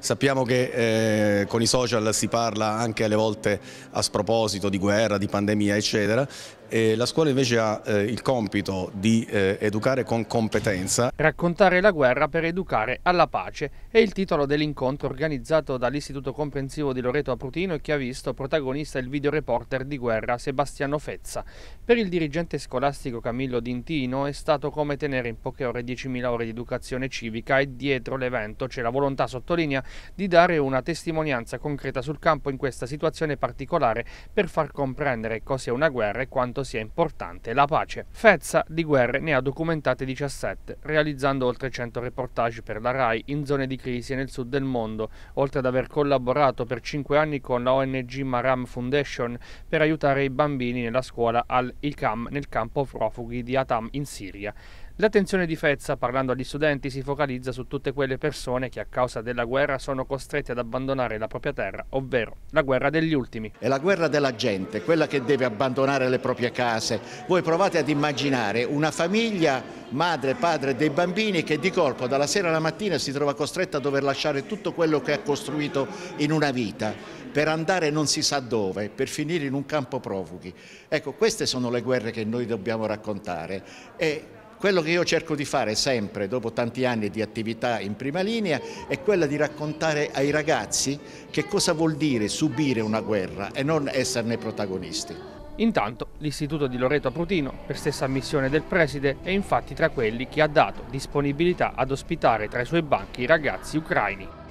Sappiamo che eh, con i social si parla anche alle volte a sproposito di guerra, di pandemia eccetera, eh, la scuola invece ha eh, il compito di eh, educare con competenza. Raccontare la guerra per educare alla pace è il titolo dell'incontro organizzato dall'Istituto Comprensivo di Loreto a Prutino e che ha visto protagonista il videoreporter di guerra Sebastiano Fezza. Per il dirigente scolastico Camillo Dintino è stato come tenere in poche ore 10.000 ore di educazione civica e dietro l'evento c'è la volontà, sottolinea, di dare una testimonianza concreta sul campo in questa situazione particolare per far comprendere cos'è una guerra e quanto quanto sia importante la pace. Fezza di guerre ne ha documentate 17, realizzando oltre 100 reportage per la RAI in zone di crisi nel sud del mondo, oltre ad aver collaborato per 5 anni con la ONG Maram Foundation per aiutare i bambini nella scuola al-Ikam nel campo profughi di Atam in Siria. L'attenzione di Fezza, parlando agli studenti, si focalizza su tutte quelle persone che a causa della guerra sono costrette ad abbandonare la propria terra, ovvero la guerra degli ultimi. È la guerra della gente, quella che deve abbandonare le proprie case. Voi provate ad immaginare una famiglia, madre, padre, dei bambini che di colpo dalla sera alla mattina si trova costretta a dover lasciare tutto quello che ha costruito in una vita per andare non si sa dove, per finire in un campo profughi. Ecco, queste sono le guerre che noi dobbiamo raccontare e quello che io cerco di fare sempre, dopo tanti anni di attività in prima linea, è quella di raccontare ai ragazzi che cosa vuol dire subire una guerra e non esserne protagonisti. Intanto l'istituto di Loreto Prutino, per stessa missione del preside, è infatti tra quelli che ha dato disponibilità ad ospitare tra i suoi banchi i ragazzi ucraini.